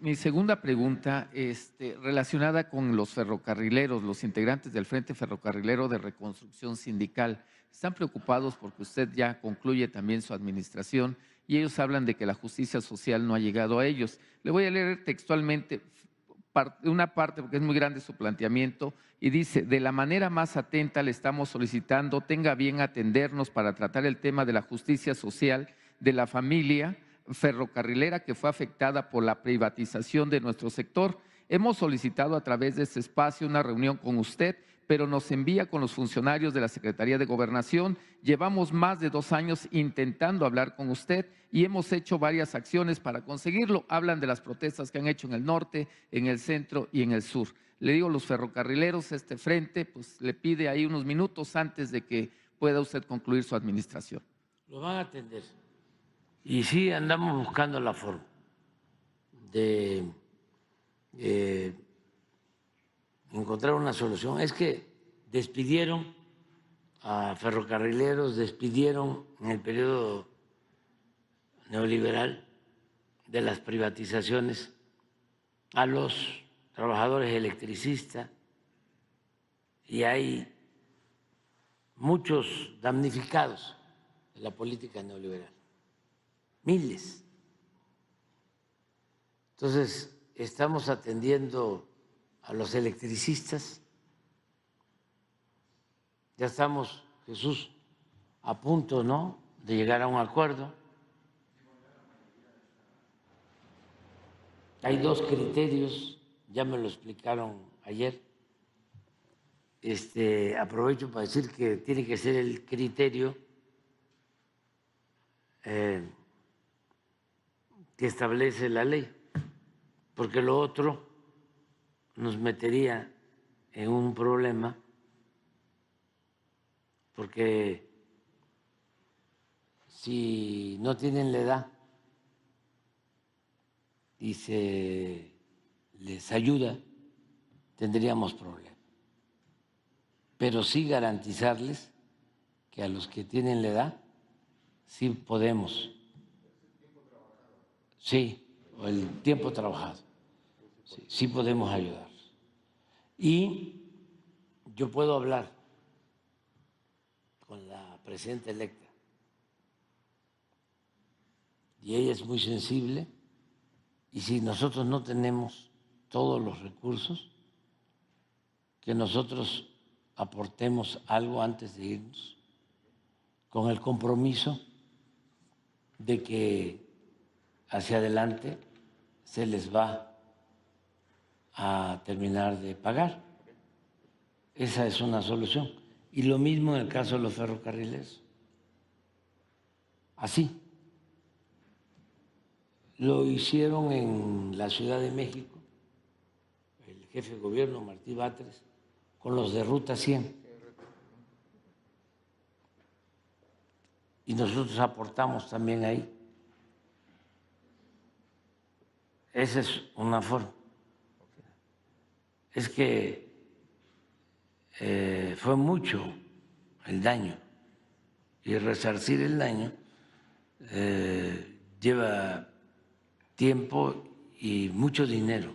mi, segunda pregunta, este, relacionada con los ferrocarrileros, los integrantes del Frente Ferrocarrilero de Reconstrucción Sindical, están preocupados porque usted ya concluye también su administración y ellos hablan de que la justicia social no ha llegado a ellos. Le voy a leer textualmente una parte, porque es muy grande su planteamiento, y dice, de la manera más atenta le estamos solicitando, tenga bien atendernos para tratar el tema de la justicia social, de la familia, ferrocarrilera que fue afectada por la privatización de nuestro sector. Hemos solicitado a través de este espacio una reunión con usted, pero nos envía con los funcionarios de la Secretaría de Gobernación. Llevamos más de dos años intentando hablar con usted y hemos hecho varias acciones para conseguirlo. Hablan de las protestas que han hecho en el norte, en el centro y en el sur. Le digo, los ferrocarrileros, este frente, pues le pide ahí unos minutos antes de que pueda usted concluir su administración. Lo van a atender. Y sí andamos buscando la forma de eh, encontrar una solución. Es que despidieron a ferrocarrileros, despidieron en el periodo neoliberal de las privatizaciones a los trabajadores electricistas y hay muchos damnificados de la política neoliberal miles. Entonces, estamos atendiendo a los electricistas. Ya estamos, Jesús, a punto, ¿no?, de llegar a un acuerdo. Hay dos criterios, ya me lo explicaron ayer. Este, aprovecho para decir que tiene que ser el criterio eh, que establece la ley, porque lo otro nos metería en un problema, porque si no tienen la edad y se les ayuda, tendríamos problemas. Pero sí garantizarles que a los que tienen la edad, sí podemos Sí, o el tiempo trabajado. Sí, podemos ayudar. Y yo puedo hablar con la presidenta electa. Y ella es muy sensible. Y si nosotros no tenemos todos los recursos, que nosotros aportemos algo antes de irnos, con el compromiso de que hacia adelante se les va a terminar de pagar. Esa es una solución. Y lo mismo en el caso de los ferrocarriles. Así. Lo hicieron en la Ciudad de México, el jefe de gobierno Martí Batres, con los de Ruta 100. Y nosotros aportamos también ahí. Esa es una forma. Es que eh, fue mucho el daño y resarcir el daño eh, lleva tiempo y mucho dinero,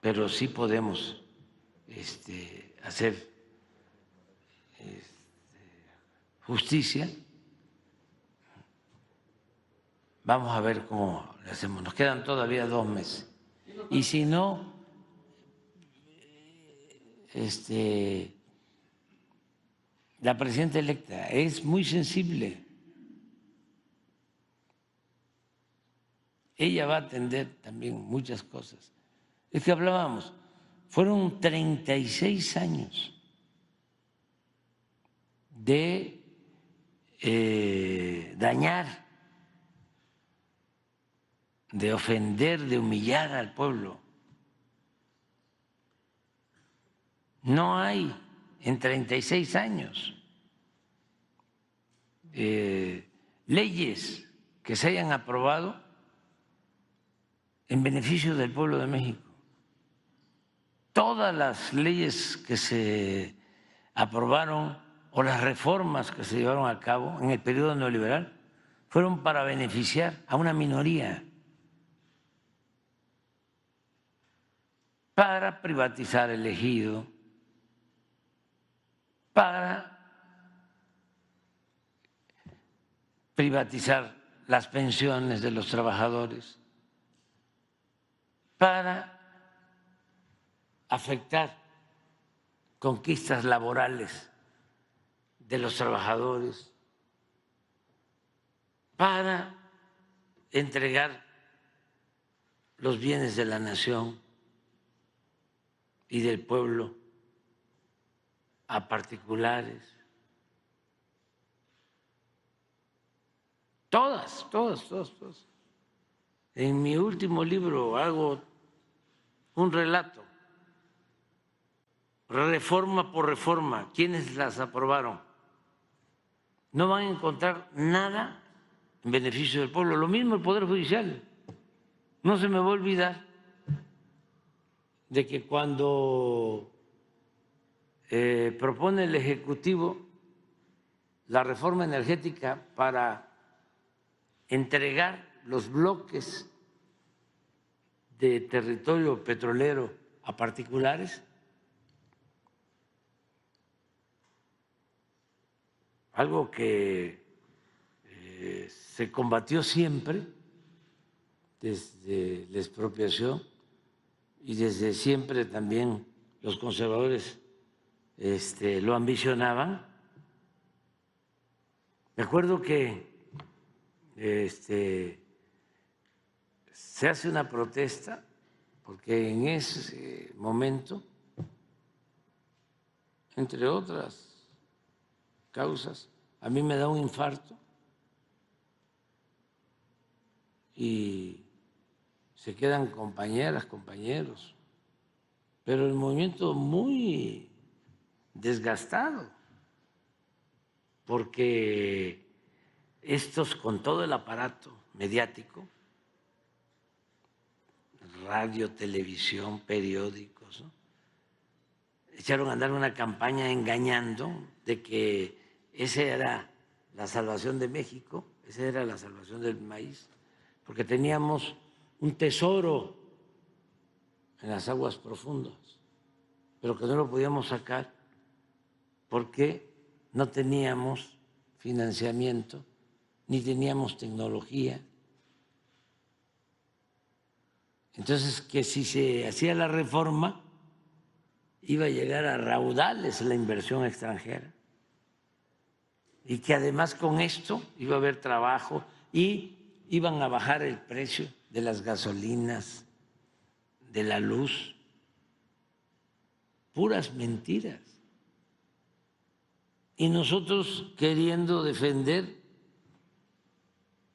pero sí podemos este, hacer este, justicia. Vamos a ver cómo le hacemos. Nos quedan todavía dos meses. Y si no, este, la presidenta electa es muy sensible. Ella va a atender también muchas cosas. Es que hablábamos, fueron 36 años de eh, dañar de ofender, de humillar al pueblo. No hay en 36 años eh, leyes que se hayan aprobado en beneficio del pueblo de México. Todas las leyes que se aprobaron o las reformas que se llevaron a cabo en el periodo neoliberal fueron para beneficiar a una minoría. para privatizar el ejido, para privatizar las pensiones de los trabajadores, para afectar conquistas laborales de los trabajadores, para entregar los bienes de la nación y del pueblo a particulares. Todas, todas, todas, todas. En mi último libro hago un relato, reforma por reforma, quienes las aprobaron. No van a encontrar nada en beneficio del pueblo. Lo mismo el Poder Judicial. No se me va a olvidar de que cuando eh, propone el Ejecutivo la reforma energética para entregar los bloques de territorio petrolero a particulares, algo que eh, se combatió siempre desde la expropiación y desde siempre también los conservadores este, lo ambicionaban. Me acuerdo que este, se hace una protesta porque en ese momento, entre otras causas, a mí me da un infarto y se quedan compañeras, compañeros, pero el movimiento muy desgastado, porque estos con todo el aparato mediático, radio, televisión, periódicos, echaron a andar una campaña engañando de que esa era la salvación de México, esa era la salvación del maíz, porque teníamos un tesoro en las aguas profundas, pero que no lo podíamos sacar porque no teníamos financiamiento, ni teníamos tecnología. Entonces, que si se hacía la reforma, iba a llegar a raudales la inversión extranjera. Y que además con esto iba a haber trabajo y iban a bajar el precio de las gasolinas, de la luz, puras mentiras. Y nosotros queriendo defender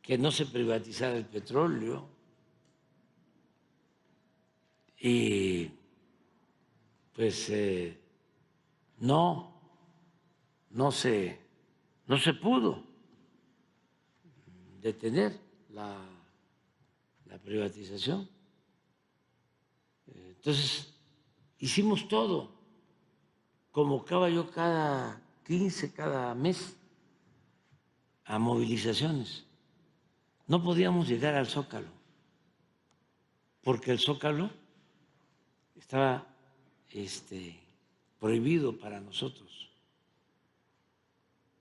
que no se privatizara el petróleo y pues eh, no, no se, no se pudo detener la la privatización. Entonces, hicimos todo. Convocaba yo cada 15, cada mes a movilizaciones. No podíamos llegar al zócalo, porque el zócalo estaba este, prohibido para nosotros.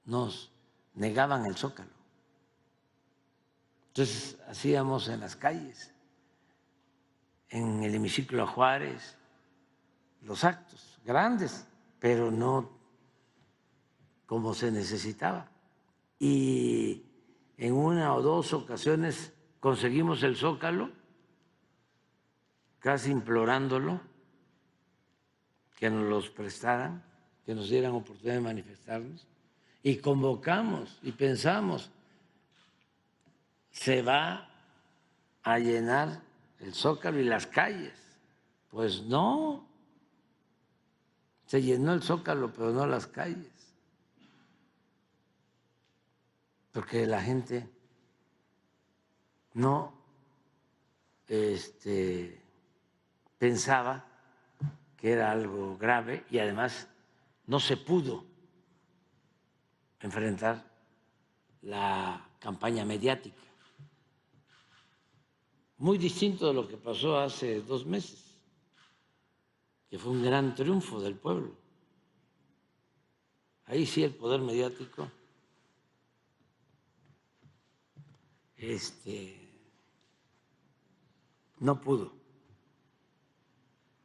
Nos negaban el zócalo. Entonces hacíamos en las calles, en el hemiciclo a Juárez, los actos grandes, pero no como se necesitaba. Y en una o dos ocasiones conseguimos el zócalo, casi implorándolo, que nos los prestaran, que nos dieran oportunidad de manifestarnos, y convocamos y pensamos se va a llenar el zócalo y las calles. Pues no, se llenó el zócalo, pero no las calles. Porque la gente no este, pensaba que era algo grave y además no se pudo enfrentar la campaña mediática muy distinto de lo que pasó hace dos meses, que fue un gran triunfo del pueblo. Ahí sí el poder mediático este, no pudo,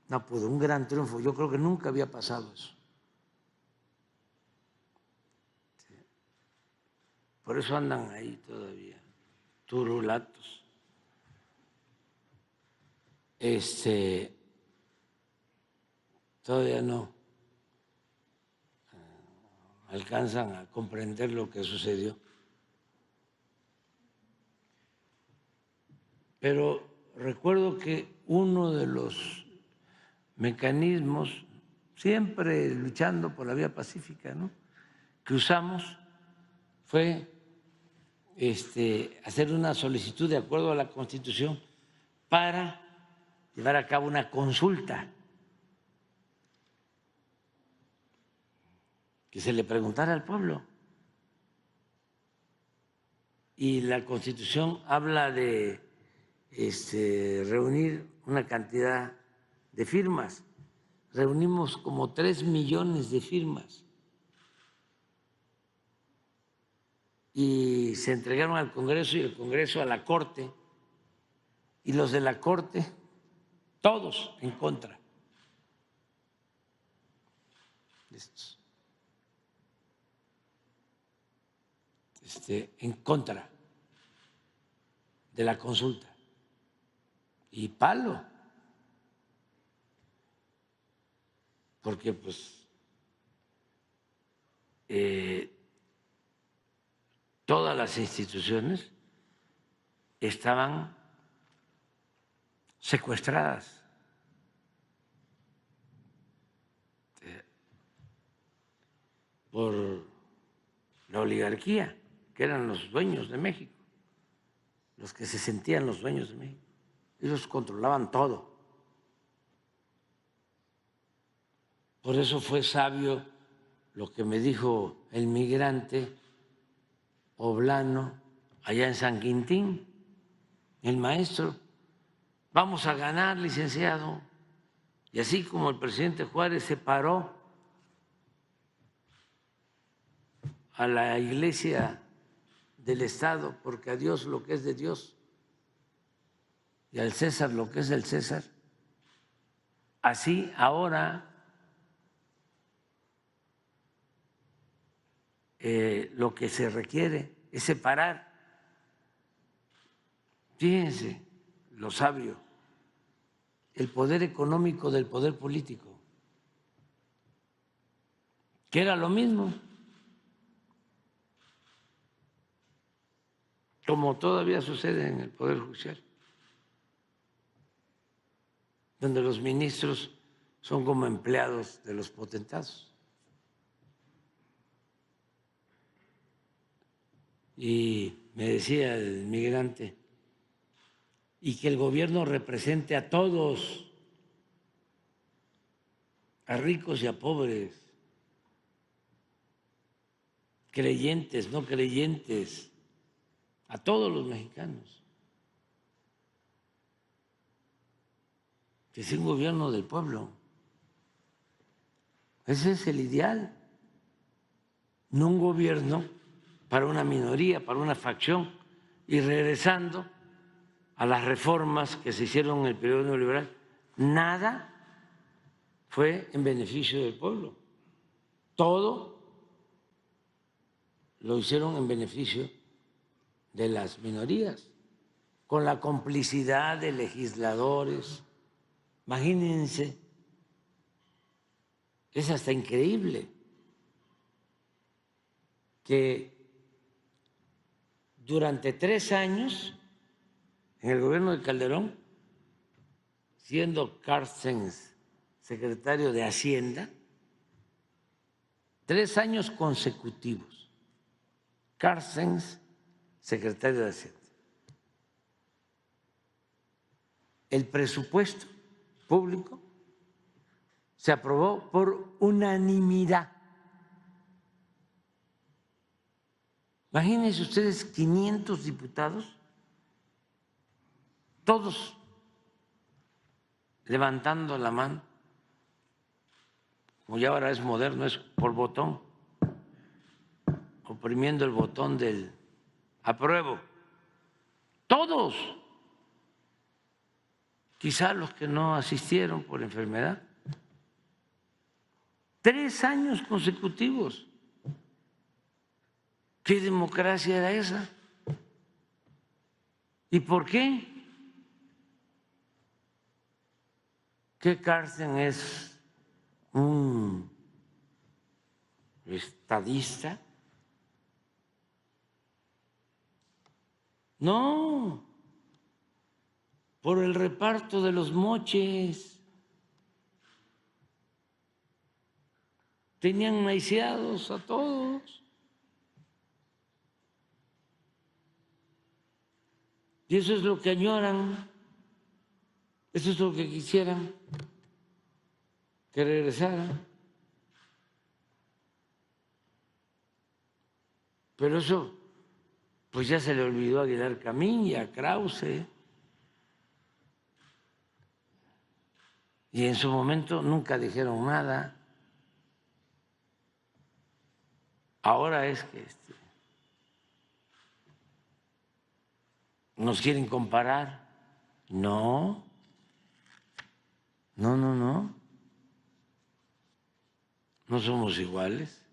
no pudo, un gran triunfo. Yo creo que nunca había pasado eso. Por eso andan ahí todavía, turulatos. Este, todavía no eh, alcanzan a comprender lo que sucedió. Pero recuerdo que uno de los mecanismos, siempre luchando por la vía pacífica, ¿no? que usamos fue este, hacer una solicitud de acuerdo a la Constitución para llevar a cabo una consulta. Que se le preguntara al pueblo. Y la Constitución habla de este, reunir una cantidad de firmas. Reunimos como tres millones de firmas. Y se entregaron al Congreso y el Congreso a la Corte. Y los de la Corte todos en contra este, en contra de la consulta. Y palo. Porque pues eh, todas las instituciones estaban secuestradas. por la oligarquía, que eran los dueños de México, los que se sentían los dueños de México. Ellos controlaban todo. Por eso fue sabio lo que me dijo el migrante poblano allá en San Quintín, el maestro. Vamos a ganar, licenciado. Y así como el presidente Juárez separó a la iglesia del Estado, porque a Dios lo que es de Dios y al César lo que es del César, así ahora eh, lo que se requiere es separar. Fíjense lo sabio, el poder económico del poder político, que era lo mismo. como todavía sucede en el Poder Judicial, donde los ministros son como empleados de los potentados. Y me decía el migrante, y que el gobierno represente a todos, a ricos y a pobres, creyentes, no creyentes, a todos los mexicanos. Que sea un gobierno del pueblo. Ese es el ideal. No un gobierno para una minoría, para una facción. Y regresando a las reformas que se hicieron en el periodo neoliberal, nada fue en beneficio del pueblo. Todo lo hicieron en beneficio de las minorías, con la complicidad de legisladores. Imagínense, es hasta increíble que durante tres años en el gobierno de Calderón, siendo Carsens secretario de Hacienda, tres años consecutivos, Carsens secretario de Hacienda. El presupuesto público se aprobó por unanimidad. Imagínense ustedes 500 diputados todos levantando la mano, como ya ahora es moderno, es por botón, oprimiendo el botón del apruebo. Todos, quizá los que no asistieron por enfermedad, tres años consecutivos. ¿Qué democracia era esa? ¿Y por qué? ¿Qué cárcel es un estadista. No, por el reparto de los moches. Tenían maiciados a todos. Y eso es lo que añoran, eso es lo que quisieran que regresara. Pero eso, pues ya se le olvidó a Aguilar Camín y a Krause. Y en su momento nunca dijeron nada. Ahora es que este, nos quieren comparar. No, no, no, no no somos iguales.